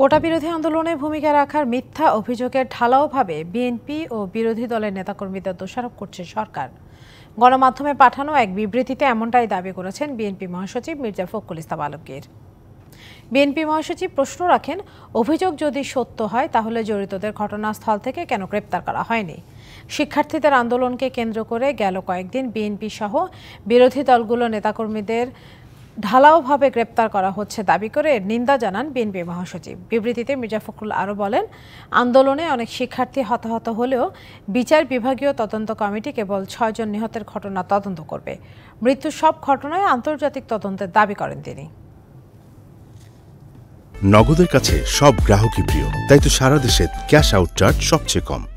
কোটা বিরোধী আন্দোলনে ভূমিকা রাখার মিথ্যা অভিযোগে ঢালাওভাবে বিএনপি ও বিরোধী দলের নেতাকর্মীদের দোষারোপ করছে সরকার গণমাধ্যমে পাঠানো এক বিবৃতিতে এমনটাই দাবি করেছেন বিএনপি মহাসচিব মির্জা ফখরুল ইসলাম আলমগীর বিএনপি মহাসচিব প্রশ্ন রাখেন অভিযোগ যদি সত্য হয় তাহলে জড়িতদের ঘটনাস্থল থেকে কেন গ্রেপ্তার করা হয়নি শিক্ষার্থীদের আন্দোলনকে কেন্দ্র করে গেল কয়েকদিন বিএনপি সহ বিরোধী দলগুলো নেতাকর্মীদের ঢালাওভাবে গ্রেপ্তার করা হচ্ছে দাবি করে নিন্দা জানান বিএনপি মহাসচিব বিবৃতিতে মির্জা ফখরুল আরও বলেন আন্দোলনে অনেক শিক্ষার্থী হতাহত হলেও বিচার বিভাগীয় তদন্ত কমিটি কেবল ছয়জন নিহতের ঘটনা তদন্ত করবে মৃত্যুর সব ঘটনায় আন্তর্জাতিক তদন্তের দাবি করেন তিনি নগদের কাছে সব গ্রাহকই প্রিয় তাই তো সারা দেশে ক্যাশ আউট চার্জ সবচেয়ে কম